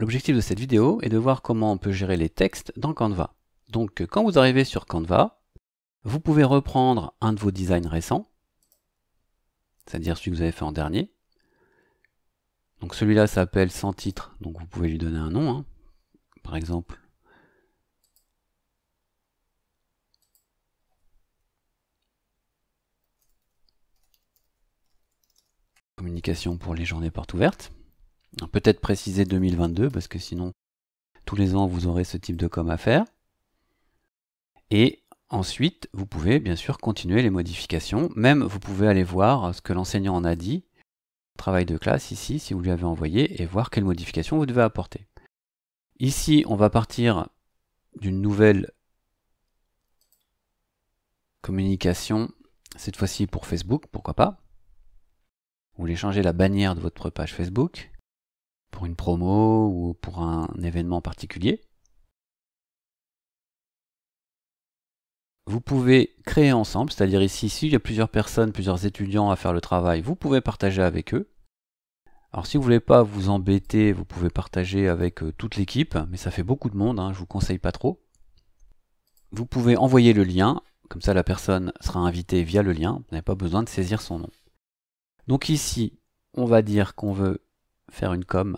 L'objectif de cette vidéo est de voir comment on peut gérer les textes dans Canva. Donc quand vous arrivez sur Canva, vous pouvez reprendre un de vos designs récents, c'est-à-dire celui que vous avez fait en dernier. Donc celui-là s'appelle sans titre, donc vous pouvez lui donner un nom, hein. par exemple. Communication pour les journées portes ouvertes. Peut-être préciser 2022, parce que sinon, tous les ans, vous aurez ce type de com à faire. Et ensuite, vous pouvez bien sûr continuer les modifications. Même, vous pouvez aller voir ce que l'enseignant en a dit, travail de classe ici, si vous lui avez envoyé, et voir quelles modifications vous devez apporter. Ici, on va partir d'une nouvelle communication, cette fois-ci pour Facebook, pourquoi pas. Vous voulez changer la bannière de votre page Facebook pour une promo ou pour un événement particulier. Vous pouvez créer ensemble, c'est-à-dire ici, s'il y a plusieurs personnes, plusieurs étudiants à faire le travail, vous pouvez partager avec eux. Alors si vous ne voulez pas vous embêter, vous pouvez partager avec euh, toute l'équipe, mais ça fait beaucoup de monde, hein, je ne vous conseille pas trop. Vous pouvez envoyer le lien, comme ça la personne sera invitée via le lien, vous n'avez pas besoin de saisir son nom. Donc ici, on va dire qu'on veut faire une com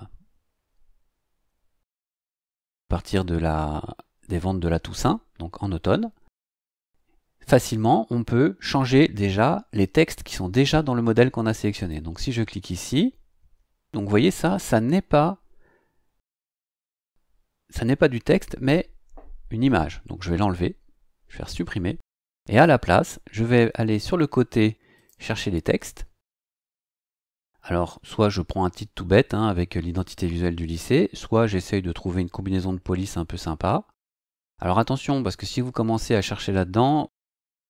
partir de la, des ventes de la Toussaint, donc en automne, facilement, on peut changer déjà les textes qui sont déjà dans le modèle qu'on a sélectionné. Donc si je clique ici, donc vous voyez ça, ça n'est pas ça n'est pas du texte, mais une image. Donc je vais l'enlever, je vais faire supprimer, et à la place, je vais aller sur le côté chercher les textes, alors, soit je prends un titre tout bête hein, avec l'identité visuelle du lycée, soit j'essaye de trouver une combinaison de police un peu sympa. Alors attention, parce que si vous commencez à chercher là-dedans,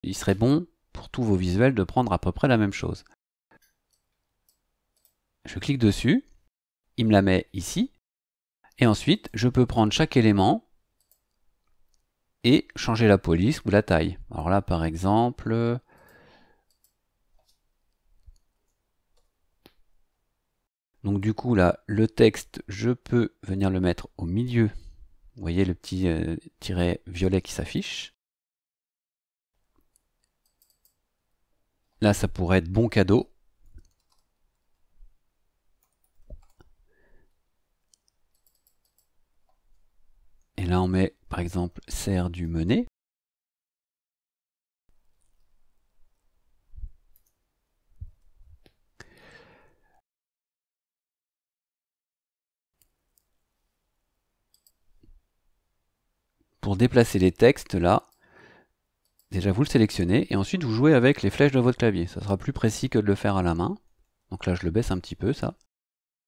il serait bon pour tous vos visuels de prendre à peu près la même chose. Je clique dessus, il me la met ici, et ensuite je peux prendre chaque élément et changer la police ou la taille. Alors là par exemple, Donc du coup là, le texte, je peux venir le mettre au milieu. Vous voyez le petit euh, tiret violet qui s'affiche. Là, ça pourrait être bon cadeau. Et là, on met par exemple serre du mené. pour déplacer les textes là. Déjà vous le sélectionnez et ensuite vous jouez avec les flèches de votre clavier. Ça sera plus précis que de le faire à la main. Donc là je le baisse un petit peu ça.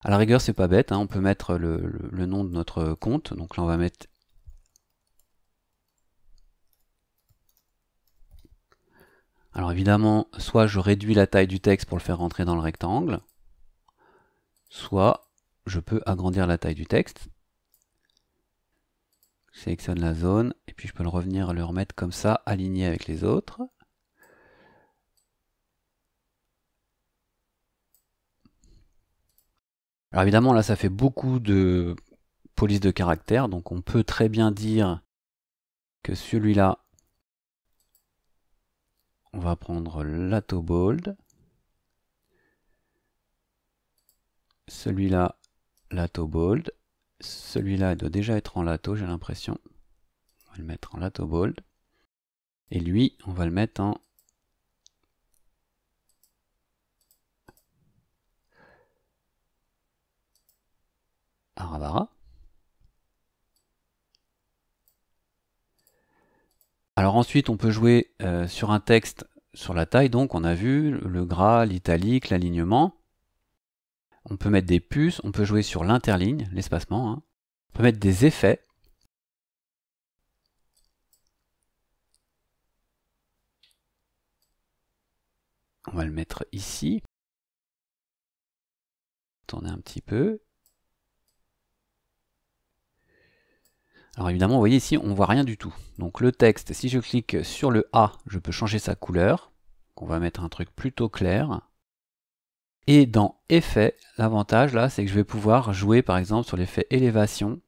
À la rigueur c'est pas bête, hein. on peut mettre le, le nom de notre compte. Donc là on va mettre Alors évidemment, soit je réduis la taille du texte pour le faire rentrer dans le rectangle, soit je peux agrandir la taille du texte sélectionne la zone et puis je peux le revenir le remettre comme ça, aligné avec les autres. Alors évidemment là ça fait beaucoup de police de caractère, donc on peut très bien dire que celui-là, on va prendre l'Ato Bold. Celui-là, l'Ato Bold. Celui-là doit déjà être en lato, j'ai l'impression. On va le mettre en lato bold. Et lui, on va le mettre en... Aravara. Alors ensuite, on peut jouer euh, sur un texte sur la taille, donc on a vu le gras, l'italique, l'alignement. On peut mettre des puces, on peut jouer sur l'interligne, l'espacement. Hein. On peut mettre des effets. On va le mettre ici. Tourner un petit peu. Alors évidemment, vous voyez ici, on voit rien du tout. Donc le texte, si je clique sur le A, je peux changer sa couleur. On va mettre un truc plutôt clair. Et dans effet, l'avantage là, c'est que je vais pouvoir jouer par exemple sur l'effet élévation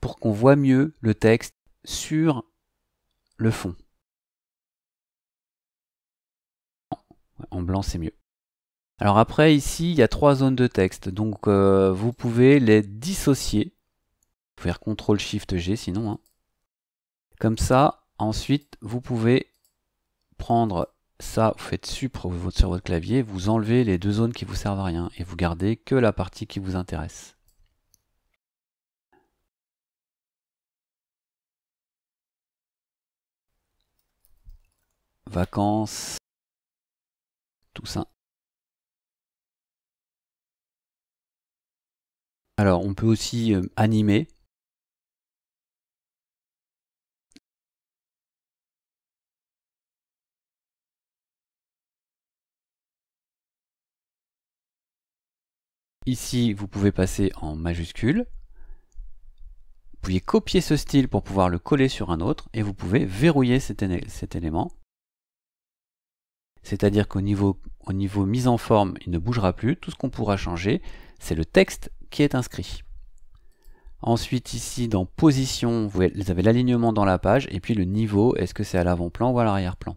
pour qu'on voit mieux le texte sur le fond. En blanc, c'est mieux. Alors après, ici, il y a trois zones de texte, donc euh, vous pouvez les dissocier. Vous pouvez faire CTRL-SHIFT-G sinon. Hein. Comme ça, ensuite, vous pouvez prendre ça, vous faites supre sur votre clavier, vous enlevez les deux zones qui vous servent à rien et vous gardez que la partie qui vous intéresse. Vacances, tout ça. Alors, on peut aussi euh, animer. Ici, vous pouvez passer en majuscule. Vous pouvez copier ce style pour pouvoir le coller sur un autre et vous pouvez verrouiller cet, élément. C'est-à-dire qu'au niveau, mise en forme, il ne bougera plus. Tout ce qu'on pourra changer, c'est le texte qui est inscrit. Ensuite, ici, dans position, vous avez l'alignement dans la page, et puis le niveau, est-ce que c'est à l'avant-plan ou à l'arrière-plan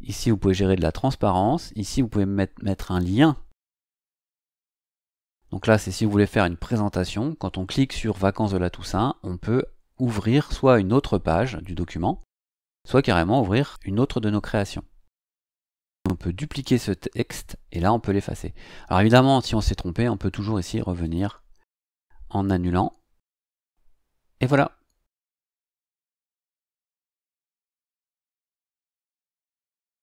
Ici, vous pouvez gérer de la transparence. Ici, vous pouvez mettre un lien donc là, c'est si vous voulez faire une présentation, quand on clique sur Vacances de la Toussaint, on peut ouvrir soit une autre page du document, soit carrément ouvrir une autre de nos créations. On peut dupliquer ce texte et là on peut l'effacer. Alors évidemment, si on s'est trompé, on peut toujours ici revenir en annulant. Et voilà,